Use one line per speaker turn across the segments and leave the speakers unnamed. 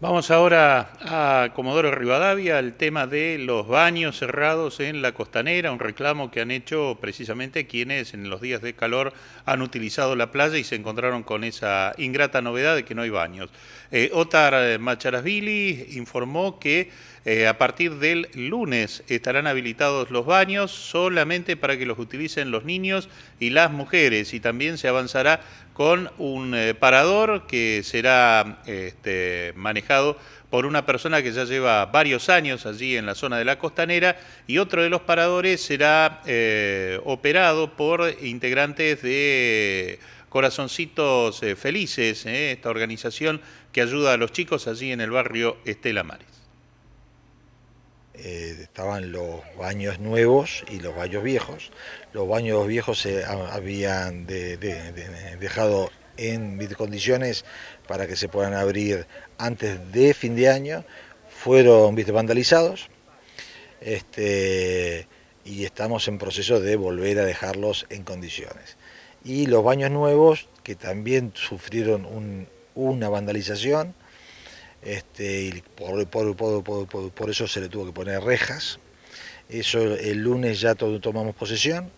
Vamos ahora a Comodoro Rivadavia, al tema de los baños cerrados en la costanera, un reclamo que han hecho precisamente quienes en los días de calor han utilizado la playa y se encontraron con esa ingrata novedad de que no hay baños. Eh, Otar Macharasvili informó que eh, a partir del lunes estarán habilitados los baños solamente para que los utilicen los niños y las mujeres y también se avanzará con un eh, parador que será este, manejado por una persona que ya lleva varios años allí en la zona de la costanera y otro de los paradores será eh, operado por integrantes de... Corazoncitos Felices, esta organización que ayuda a los chicos allí en el barrio Estela Mares.
Eh, estaban los baños nuevos y los baños viejos. Los baños viejos se habían dejado en condiciones para que se puedan abrir antes de fin de año. Fueron vandalizados este, y estamos en proceso de volver a dejarlos en condiciones. Y los baños nuevos, que también sufrieron una vandalización, este, y por, eso se le tuvo que poner rejas. Eso el lunes ya todo, tomamos posesión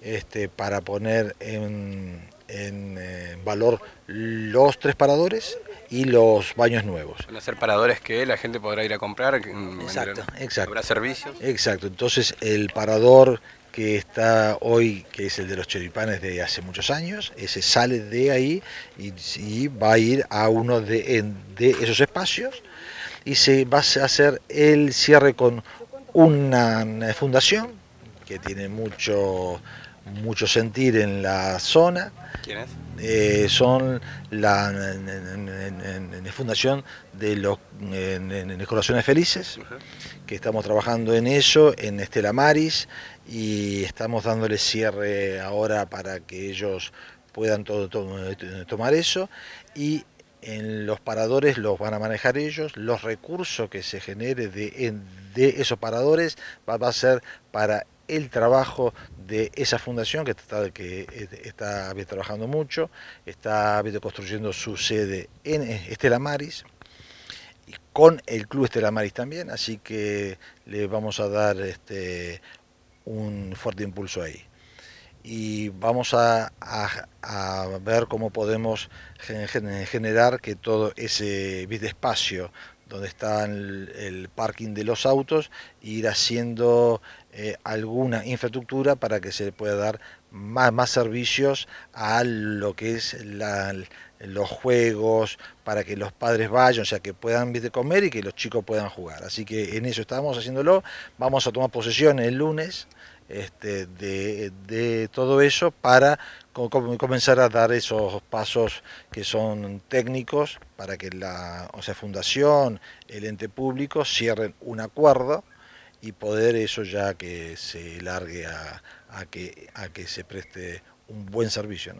este, para poner eh, en, valor los tres paradores y los baños nuevos. Van ser paradores que la gente podrá ir a comprar. Mm, exacto, exacto. Habrá servicios. Exacto, entonces el parador que está hoy, que es el de los choripanes de hace muchos años, ese sale de ahí y, va a ir a uno de, esos espacios y se va a hacer el cierre con una fundación que tiene mucho mucho sentir en la zona. ¿Quién es? Eh, son la fundación de los Corazones Felices, que estamos trabajando en eso, en Estela Maris, y estamos dándole cierre ahora para que ellos puedan todo, tomar eso. Y en los paradores los van a manejar ellos, los recursos que se genere de, esos paradores va, va, a ser para el trabajo de esa fundación que está, que eh, está trabajando mucho, está construyendo su sede en eh, Estela Maris, con el Club Estela Maris también, así que le vamos a dar este, un fuerte impulso ahí. Y vamos a, ver cómo podemos generar que todo ese espacio donde está el, el, parking de los autos, ir haciendo eh, alguna infraestructura para que se le pueda dar más, más servicios a lo que es los juegos, para que los padres vayan, o sea, que puedan comer y que los chicos puedan jugar. Así que en eso estamos haciéndolo. Vamos a tomar posesión el lunes este, de, todo eso para comenzar a dar esos pasos que son técnicos para que la fundación, el ente público cierren un acuerdo y poder eso ya que se largue a, que, a que se preste un buen servicio.